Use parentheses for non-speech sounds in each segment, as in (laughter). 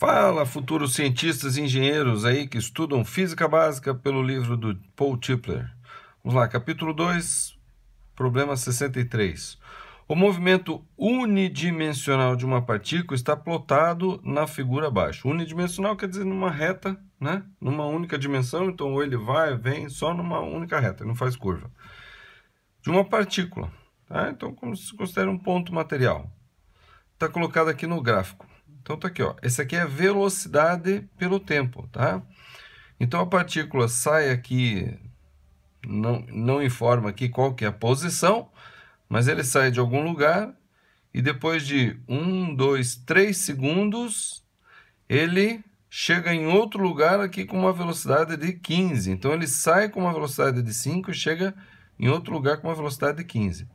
Fala, futuros cientistas e engenheiros aí que estudam física básica pelo livro do Paul Tipler. Vamos lá, capítulo 2, problema 63. O movimento unidimensional de uma partícula está plotado na figura abaixo. Unidimensional quer dizer numa reta, né? Numa única dimensão, então ou ele vai, vem, só numa única reta, não faz curva. De uma partícula, tá? Então, como se considera um ponto material. Está colocado aqui no gráfico. Então tá aqui, ó. Essa aqui é a velocidade pelo tempo, tá? Então a partícula sai aqui, não, não informa aqui qual que é a posição, mas ele sai de algum lugar e depois de 1, 2, 3 segundos, ele chega em outro lugar aqui com uma velocidade de 15. Então ele sai com uma velocidade de 5 e chega em outro lugar com uma velocidade de 15.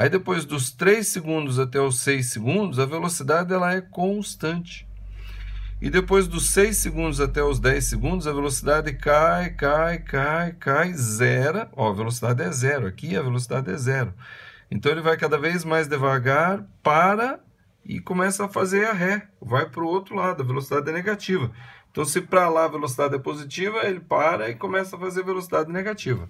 Aí depois dos 3 segundos até os 6 segundos, a velocidade ela é constante. E depois dos 6 segundos até os 10 segundos, a velocidade cai, cai, cai, cai, zera. Ó, a velocidade é zero. Aqui a velocidade é zero. Então ele vai cada vez mais devagar, para e começa a fazer a ré. Vai para o outro lado, a velocidade é negativa. Então, se para lá a velocidade é positiva, ele para e começa a fazer velocidade negativa.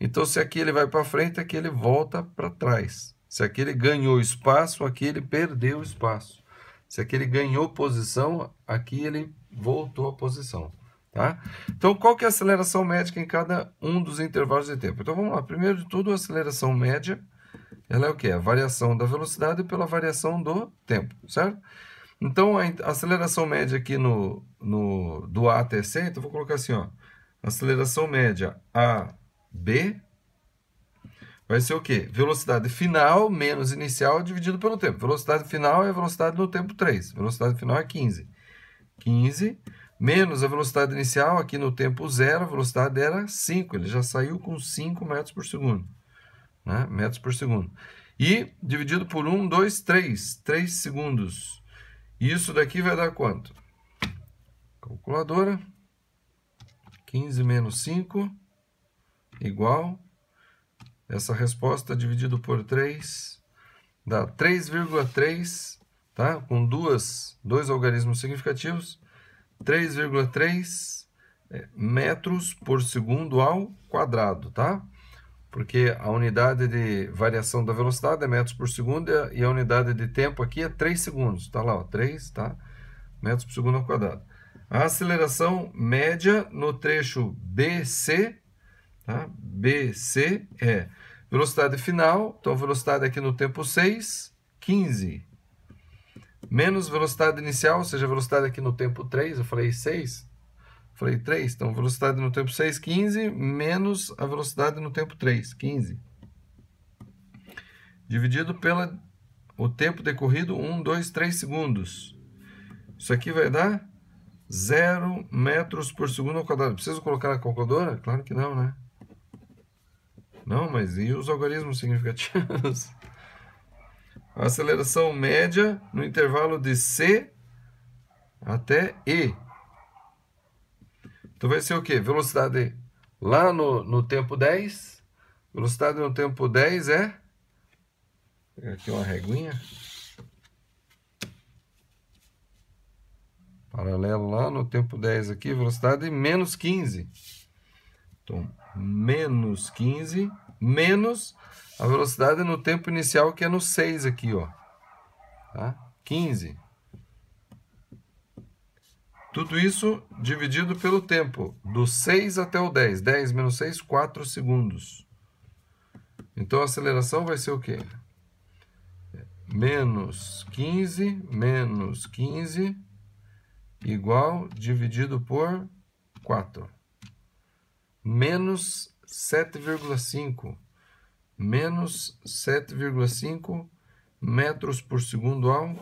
Então, se aqui ele vai para frente, aqui ele volta para trás. Se aqui ele ganhou espaço, aqui ele perdeu espaço. Se aqui ele ganhou posição, aqui ele voltou a posição. Tá? Então, qual que é a aceleração média em cada um dos intervalos de tempo? Então, vamos lá. Primeiro de tudo, a aceleração média ela é o que? A variação da velocidade pela variação do tempo, certo? Então, a aceleração média aqui no, no, do A até C, então vou colocar assim, ó. Aceleração média A B vai ser o quê? Velocidade final menos inicial dividido pelo tempo. Velocidade final é a velocidade do tempo 3. Velocidade final é 15. 15 menos a velocidade inicial, aqui no tempo zero, a velocidade era 5. Ele já saiu com 5 metros por segundo. Né? Metros por segundo. E dividido por 1, 2, 3. 3 segundos. Isso daqui vai dar quanto? Calculadora. 15 menos 5 igual essa resposta dividido por 3 dá 3,3, tá? Com duas, dois algarismos significativos, 3,3 é, metros por segundo ao quadrado, tá? Porque a unidade de variação da velocidade é metros por segundo e a unidade de tempo aqui é 3 segundos, tá lá, ó, 3, tá? Metros por segundo ao quadrado. A aceleração média no trecho BC Tá? B, C, E. Velocidade final, então velocidade aqui no tempo 6, 15. Menos velocidade inicial, ou seja, velocidade aqui no tempo 3, eu falei 6, falei 3, então velocidade no tempo 6, 15, menos a velocidade no tempo 3, 15. Dividido pelo o tempo decorrido, 1, 2, 3 segundos. Isso aqui vai dar 0 metros por segundo ao quadrado. Preciso colocar na calculadora? Claro que não, né? Não, mas e os algarismos significativos? (laughs) A aceleração média no intervalo de C até E. Então vai ser o quê? Velocidade lá no, no tempo 10. Velocidade no tempo 10 é. Vou é pegar aqui uma reguinha. Paralelo lá no tempo 10 aqui, velocidade menos 15. Então, menos 15, menos a velocidade no tempo inicial, que é no 6 aqui, ó. Tá? 15. Tudo isso dividido pelo tempo, do 6 até o 10. 10 menos 6, 4 segundos. Então a aceleração vai ser o quê? Menos 15, menos 15, igual dividido por 4 menos 7,5 menos 7,5 metros por segundo ao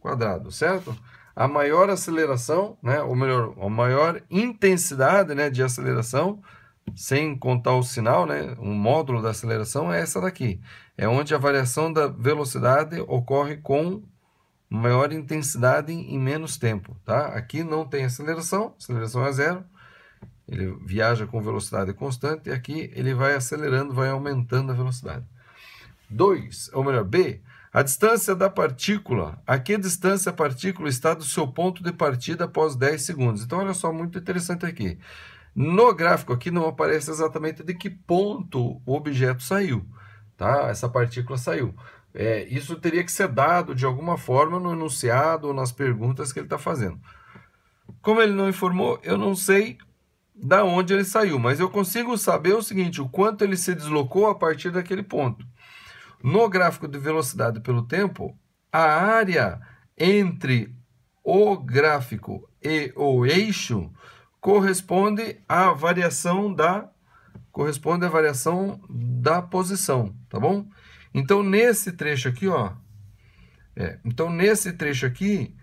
quadrado, certo? A maior aceleração, né, ou melhor, a maior intensidade né, de aceleração, sem contar o sinal, né, o módulo da aceleração, é essa daqui. É onde a variação da velocidade ocorre com maior intensidade em menos tempo. Tá? Aqui não tem aceleração, aceleração é zero ele viaja com velocidade constante e aqui ele vai acelerando, vai aumentando a velocidade. 2, ou melhor, B, a distância da partícula, a que distância a partícula está do seu ponto de partida após 10 segundos. Então, olha só, muito interessante aqui. No gráfico aqui não aparece exatamente de que ponto o objeto saiu, tá? Essa partícula saiu. É, isso teria que ser dado de alguma forma no enunciado ou nas perguntas que ele está fazendo. Como ele não informou, eu não sei da onde ele saiu, mas eu consigo saber o seguinte, o quanto ele se deslocou a partir daquele ponto. No gráfico de velocidade pelo tempo, a área entre o gráfico e o eixo corresponde à variação da corresponde à variação da posição, tá bom? Então nesse trecho aqui, ó, é, então nesse trecho aqui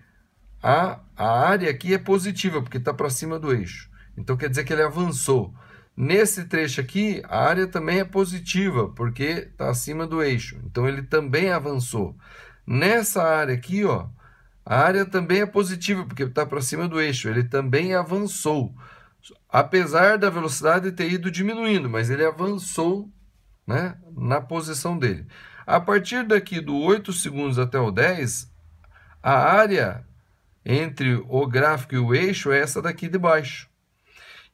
a, a área aqui é positiva porque está para cima do eixo. Então quer dizer que ele avançou. Nesse trecho aqui, a área também é positiva, porque está acima do eixo. Então ele também avançou. Nessa área aqui, ó, a área também é positiva, porque está para cima do eixo. Ele também avançou. Apesar da velocidade ter ido diminuindo, mas ele avançou né, na posição dele. A partir daqui do 8 segundos até o 10, a área entre o gráfico e o eixo é essa daqui de baixo.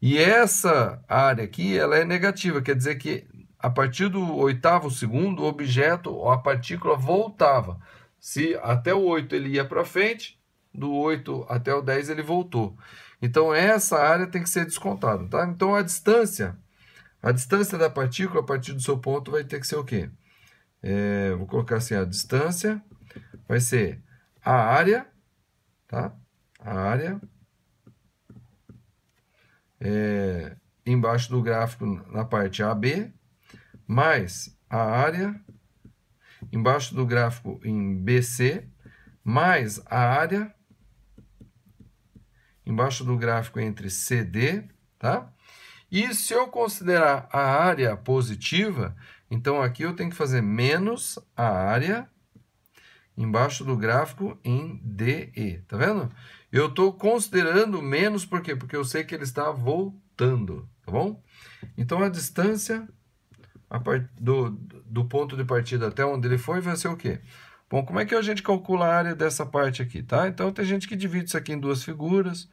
E essa área aqui, ela é negativa, quer dizer que a partir do oitavo segundo, o objeto, a partícula voltava. Se até o 8 ele ia para frente, do 8 até o 10 ele voltou. Então essa área tem que ser descontada, tá? Então a distância, a distância da partícula a partir do seu ponto vai ter que ser o quê? É, vou colocar assim, a distância vai ser a área, tá? A área é, embaixo do gráfico na parte AB, mais a área embaixo do gráfico em BC, mais a área embaixo do gráfico entre CD, tá? E se eu considerar a área positiva, então aqui eu tenho que fazer menos a área embaixo do gráfico em DE, tá vendo? Eu estou considerando menos por quê? Porque eu sei que ele está voltando, tá bom? Então a distância a part... do, do ponto de partida até onde ele foi vai ser o quê? Bom, como é que a gente calcula a área dessa parte aqui, tá? Então tem gente que divide isso aqui em duas figuras,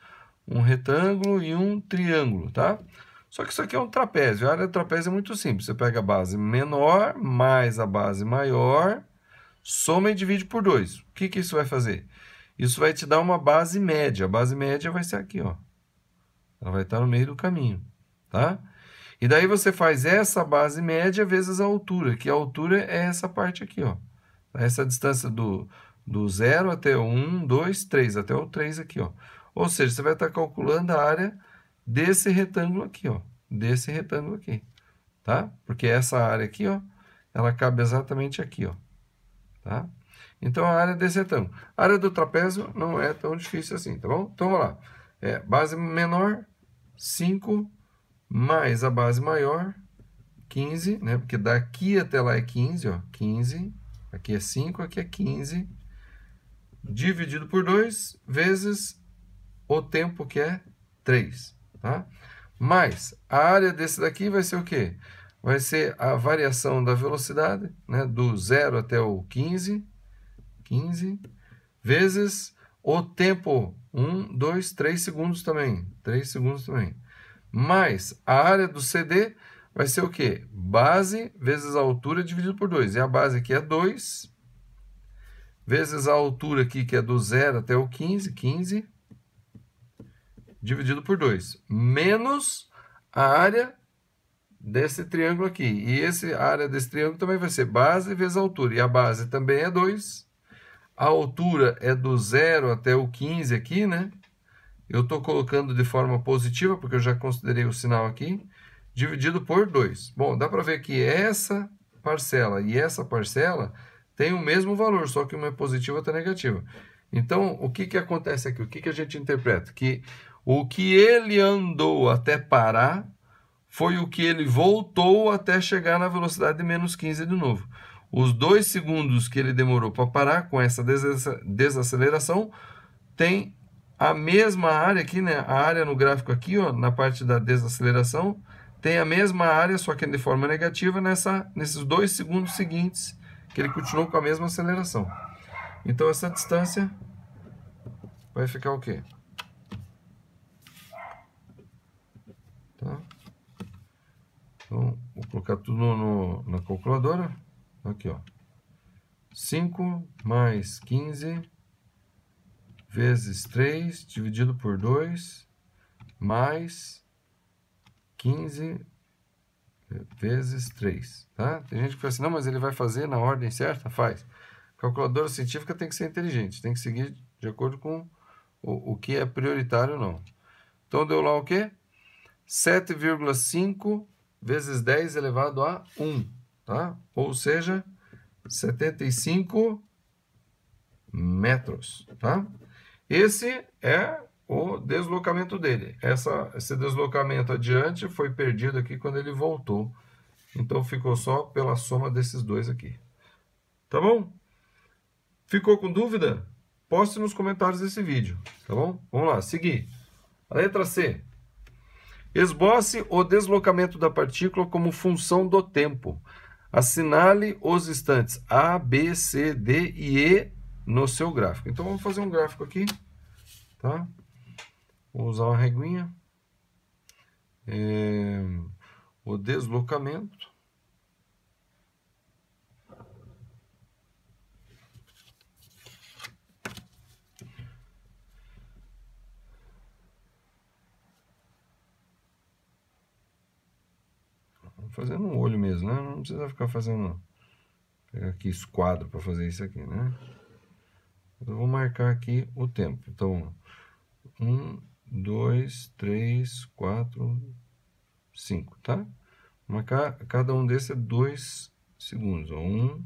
um retângulo e um triângulo, tá? Só que isso aqui é um trapézio. A área do trapézio é muito simples. Você pega a base menor mais a base maior, soma e divide por 2. O que, que isso vai fazer? Isso vai te dar uma base média. A base média vai ser aqui, ó. Ela vai estar no meio do caminho, tá? E daí você faz essa base média vezes a altura, que a altura é essa parte aqui, ó. Essa distância do, do zero até o 1, 2, 3, até o 3 aqui, ó. Ou seja, você vai estar calculando a área desse retângulo aqui, ó. Desse retângulo aqui, tá? Porque essa área aqui, ó, ela cabe exatamente aqui, ó. Tá? Então, a área desse retângulo. É a área do trapézio não é tão difícil assim, tá bom? Então, vamos lá. É, base menor, 5, mais a base maior, 15, né? Porque daqui até lá é 15, ó. 15, aqui é 5, aqui é 15. Dividido por 2, vezes o tempo que é 3, tá? Mais, a área desse daqui vai ser o quê? vai ser a variação da velocidade, né, do 0 até o 15, 15 vezes o tempo 1, 2, 3 segundos também, 3 segundos também. Mais a área do CD vai ser o quê? Base vezes a altura dividido por 2. E a base aqui é 2 vezes a altura aqui que é do 0 até o 15, 15 dividido por 2, menos a área desse triângulo aqui. E essa área desse triângulo também vai ser base vezes altura. E a base também é 2. A altura é do 0 até o 15 aqui, né? Eu estou colocando de forma positiva, porque eu já considerei o sinal aqui, dividido por 2. Bom, dá para ver que essa parcela e essa parcela tem o mesmo valor, só que uma é positiva e outra é negativa. Então, o que, que acontece aqui? O que, que a gente interpreta? Que o que ele andou até parar foi o que ele voltou até chegar na velocidade de menos 15 de novo. Os dois segundos que ele demorou para parar com essa desaceleração tem a mesma área aqui, né? A área no gráfico aqui, ó, na parte da desaceleração, tem a mesma área, só que de forma negativa, nessa, nesses dois segundos seguintes que ele continuou com a mesma aceleração. Então essa distância vai ficar o quê? Tá? Então, vou colocar tudo no, na calculadora. Aqui, ó. 5 mais 15 vezes 3 dividido por 2 mais 15 vezes 3, tá? Tem gente que fala assim, não, mas ele vai fazer na ordem certa? Faz. Calculadora científica tem que ser inteligente, tem que seguir de acordo com o, o que é prioritário ou não. Então, deu lá o quê? 7,5 vezes 10 elevado a 1, tá? Ou seja, 75 metros, tá? Esse é o deslocamento dele. Essa, esse deslocamento adiante foi perdido aqui quando ele voltou. Então ficou só pela soma desses dois aqui. Tá bom? Ficou com dúvida? Poste nos comentários desse vídeo, tá bom? Vamos lá, seguir. A letra C. Esboce o deslocamento da partícula como função do tempo. Assinale os instantes A, B, C, D e E no seu gráfico. Então vamos fazer um gráfico aqui, tá? Vou usar uma reguinha. É... O deslocamento fazendo um olho mesmo, né? Não precisa ficar fazendo aqui esquadro para fazer isso aqui, né? Eu vou marcar aqui o tempo. Então, um, dois, três, quatro, cinco, tá? Marcar cada um desses é dois segundos. Um,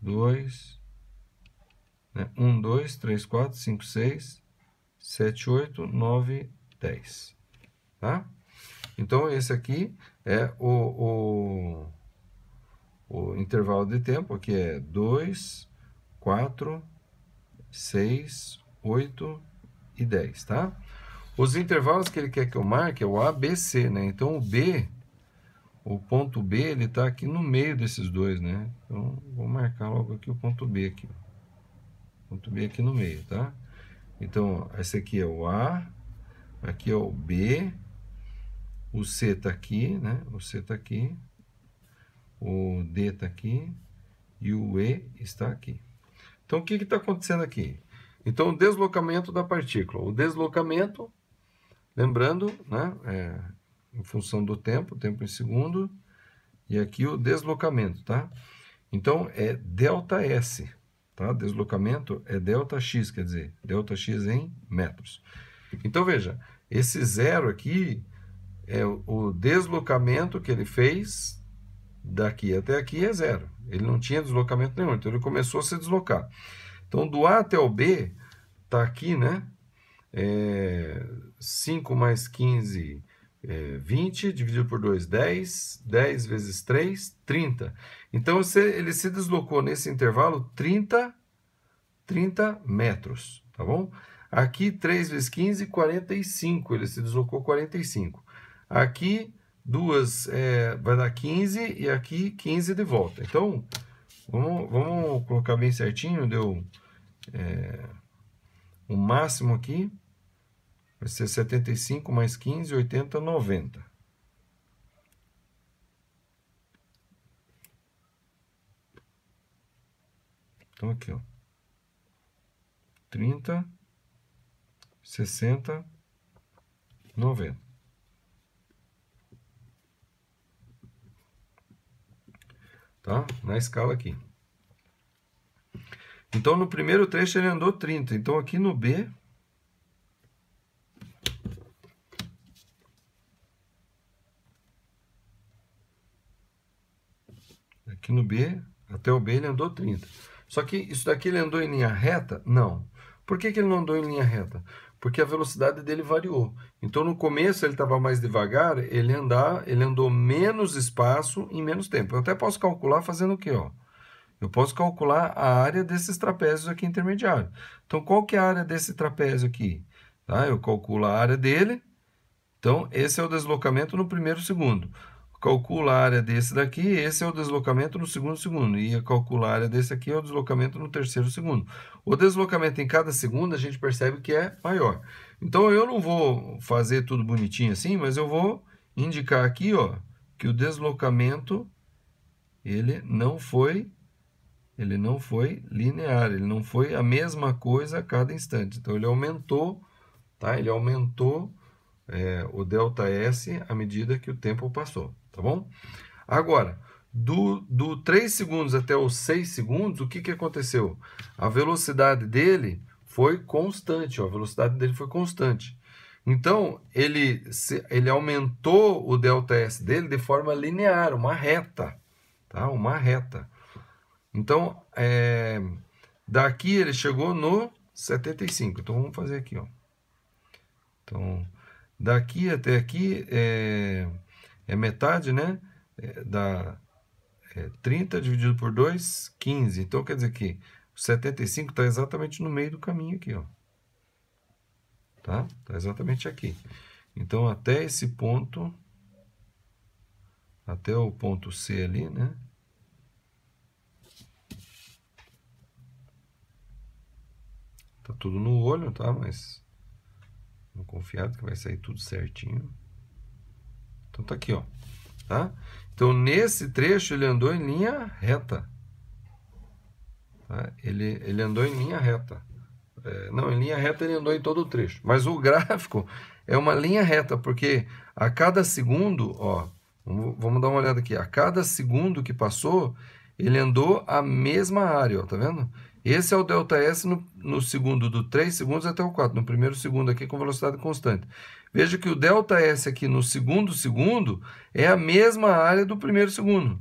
dois, né? um, dois, três, quatro, cinco, seis, sete, oito, nove, dez, tá? Então, esse aqui é o, o, o intervalo de tempo, que é 2, 4, 6, 8 e 10, tá? Os intervalos que ele quer que eu marque é o ABC, né? Então, o B, o ponto B, ele está aqui no meio desses dois, né? Então, vou marcar logo aqui o ponto B aqui. Ponto B aqui no meio, tá? Então, esse aqui é o A, aqui é o B, o C está aqui, né? O C está aqui. O D está aqui. E o E está aqui. Então, o que está acontecendo aqui? Então, o deslocamento da partícula. O deslocamento, lembrando, né? É, em função do tempo, tempo em segundo. E aqui o deslocamento, tá? Então, é delta S, tá? Deslocamento é delta x, quer dizer, delta x em metros. Então, veja, esse zero aqui é, o deslocamento que ele fez daqui até aqui é zero. Ele não tinha deslocamento nenhum, então ele começou a se deslocar. Então, do A até o B, está aqui, né? É, 5 mais 15, é, 20, dividido por 2, 10. 10 vezes 3, 30. Então, ele se deslocou nesse intervalo 30, 30 metros, tá bom? Aqui, 3 vezes 15, 45. Ele se deslocou 45. Aqui, duas é, vai dar 15 e aqui 15 de volta. Então, vamos, vamos colocar bem certinho, deu é, o máximo aqui, vai ser 75 mais 15, 80, 90. Então, aqui, ó. 30, 60, 90. tá? na escala aqui. Então, no primeiro trecho ele andou 30. Então, aqui no B... Aqui no B, até o B ele andou 30. Só que isso daqui ele andou em linha reta? Não. Por que, que ele não andou em linha reta? porque a velocidade dele variou. Então no começo ele estava mais devagar, ele andar, ele andou menos espaço em menos tempo. Eu até posso calcular fazendo o quê, ó? Eu posso calcular a área desses trapézios aqui intermediário. Então qual que é a área desse trapézio aqui? Tá? Eu calculo a área dele. Então esse é o deslocamento no primeiro segundo calcula a área desse daqui, esse é o deslocamento no segundo segundo, e calcular a área desse aqui é o deslocamento no terceiro segundo. O deslocamento em cada segundo a gente percebe que é maior. Então eu não vou fazer tudo bonitinho assim, mas eu vou indicar aqui ó, que o deslocamento ele não foi ele não foi linear, ele não foi a mesma coisa a cada instante. Então ele aumentou, tá? Ele aumentou é, o delta S à medida que o tempo passou tá bom? Agora, do, do 3 segundos até os 6 segundos, o que, que aconteceu? A velocidade dele foi constante, ó, a velocidade dele foi constante. Então, ele, ele aumentou o ΔS dele de forma linear, uma reta, tá? Uma reta. Então, é, daqui ele chegou no 75. Então, vamos fazer aqui, ó. Então, daqui até aqui é é metade, né? É, da é, 30 dividido por 2, 15. Então, quer dizer que 75 está exatamente no meio do caminho aqui, ó. Tá? Está exatamente aqui. Então, até esse ponto, até o ponto C ali, né? Tá tudo no olho, tá? Mas confiado que vai sair tudo certinho. Então tá aqui, ó. Tá? Então nesse trecho ele andou em linha reta. Tá? Ele, ele andou em linha reta. É, não, em linha reta ele andou em todo o trecho. Mas o (laughs) gráfico é uma linha reta, porque a cada segundo, ó, vamos, vamos dar uma olhada aqui. A cada segundo que passou, ele andou a mesma área, ó, tá vendo? Esse é o ΔS no, no segundo do 3 segundos até o 4, no primeiro segundo aqui com velocidade constante. Veja que o ΔS aqui no segundo segundo é a mesma área do primeiro segundo.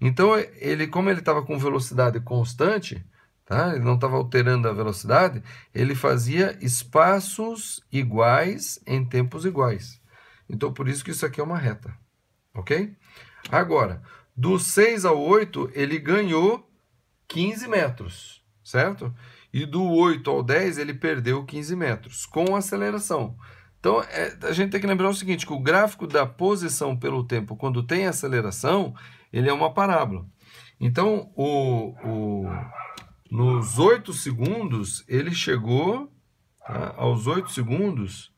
Então, é, ele, como ele estava com velocidade constante, tá? ele não estava alterando a velocidade, ele fazia espaços iguais em tempos iguais. Então, por isso que isso aqui é uma reta. Ok? Agora, do 6 ao 8, ele ganhou 15 metros certo? E do 8 ao 10 ele perdeu 15 metros com aceleração. Então é, a gente tem que lembrar o seguinte: que o gráfico da posição pelo tempo, quando tem aceleração, ele é uma parábola. Então o, o nos 8 segundos ele chegou tá? aos 8 segundos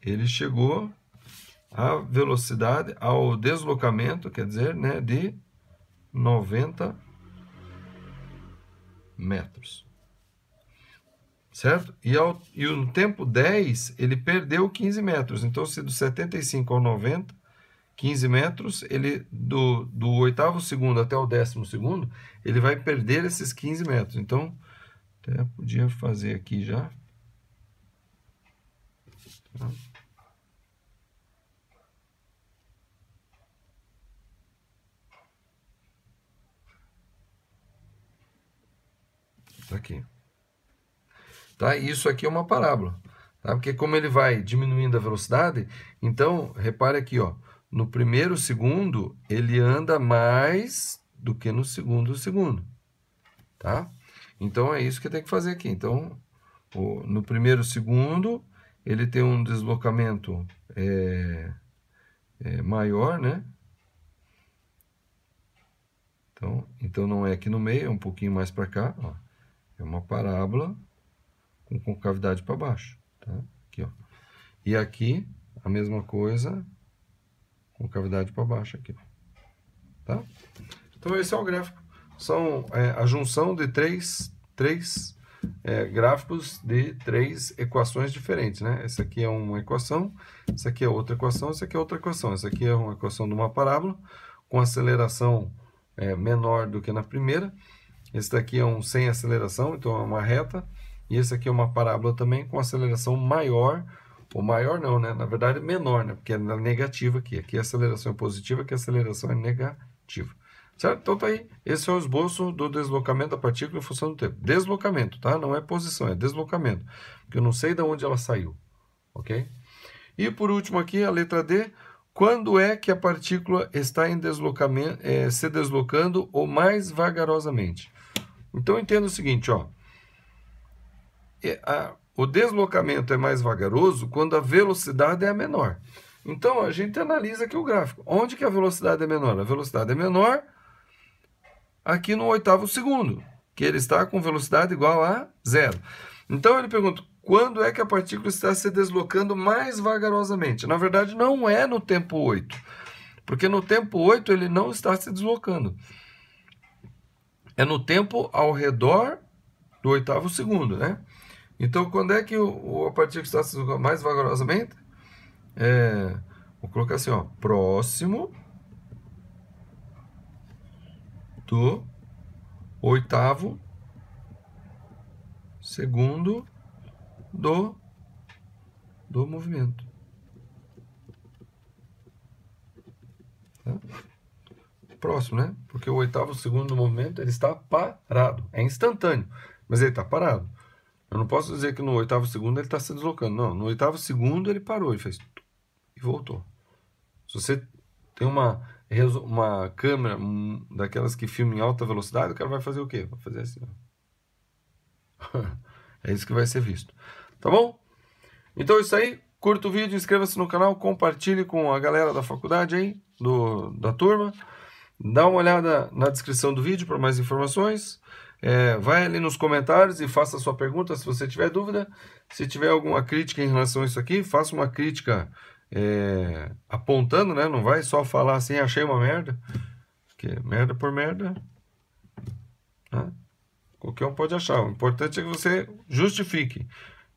ele chegou à velocidade, ao deslocamento, quer dizer, né, de 90 metros. Certo? E, ao, e no tempo 10, ele perdeu 15 metros. Então, se do 75 ao 90, 15 metros, ele do, do oitavo segundo até o décimo segundo, ele vai perder esses 15 metros. Então, até podia fazer aqui já. Tá. Tá aqui. Tá? Isso aqui é uma parábola. Tá? Porque como ele vai diminuindo a velocidade, então, repare aqui, ó, no primeiro segundo, ele anda mais do que no segundo segundo. Tá? Então, é isso que tem que fazer aqui. Então, o, no primeiro segundo, ele tem um deslocamento é, é, maior, né? Então, então, não é aqui no meio, é um pouquinho mais para cá, ó. É uma parábola com concavidade para baixo. Tá? Aqui, ó. E aqui, a mesma coisa, concavidade para baixo aqui. Tá? Então, esse é o gráfico. São é, a junção de três, três é, gráficos de três equações diferentes. Né? Essa aqui é uma equação, essa aqui é outra equação, essa aqui é outra equação. Essa aqui é uma equação de uma parábola com aceleração é, menor do que na primeira esse daqui é um sem aceleração, então é uma reta. E esse aqui é uma parábola também com aceleração maior, ou maior não, né? Na verdade, menor, né? Porque é negativa aqui. Aqui a é aceleração é positiva, aqui a é aceleração é negativa. Certo? Então tá aí. Esse é o esboço do deslocamento da partícula em função do tempo. Deslocamento, tá? Não é posição, é deslocamento. Porque eu não sei de onde ela saiu. Ok? E por último aqui, a letra D. Quando é que a partícula está em deslocamento, é, eh, se deslocando ou mais vagarosamente? Então entenda o seguinte, ó. É, a, o deslocamento é mais vagaroso quando a velocidade é a menor. Então a gente analisa aqui o gráfico. Onde que a velocidade é menor? A velocidade é menor aqui no oitavo segundo, que ele está com velocidade igual a zero. Então ele pergunta, quando é que a partícula está se deslocando mais vagarosamente? Na verdade, não é no tempo 8, porque no tempo 8 ele não está se deslocando é no tempo ao redor do oitavo segundo, né? Então, quando é que o, a que está se deslocando mais vagarosamente? É, vou colocar assim, ó, próximo do oitavo segundo do, do movimento. Tá? próximo, né? Porque o oitavo segundo movimento ele está parado, é instantâneo, mas ele está parado. Eu não posso dizer que no oitavo segundo ele está se deslocando, não. No oitavo segundo ele parou, ele fez e voltou. Se você tem uma, uma câmera daquelas que filma em alta velocidade, o cara vai fazer o quê? Vai fazer assim. (laughs) é isso que vai ser visto. Tá bom? Então é isso aí. Curta o vídeo, inscreva-se no canal, compartilhe com a galera da faculdade aí, do, da turma. Dá uma olhada na descrição do vídeo para mais informações. É, vai ali nos comentários e faça a sua pergunta se você tiver dúvida. Se tiver alguma crítica em relação a isso aqui, faça uma crítica é, apontando, né? Não vai só falar assim, achei uma merda. Porque merda por merda. Né? Qualquer um pode achar. O importante é que você justifique.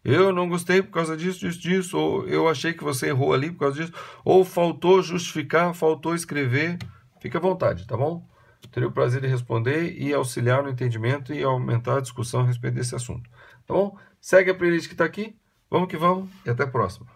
Eu não gostei por causa disso, disso, disso. Ou eu achei que você errou ali por causa disso. Ou faltou justificar, faltou escrever. Fique à vontade, tá bom? Terei o prazer de responder e auxiliar no entendimento e aumentar a discussão a respeito desse assunto. Tá bom? Segue a playlist que está aqui. Vamos que vamos e até a próxima.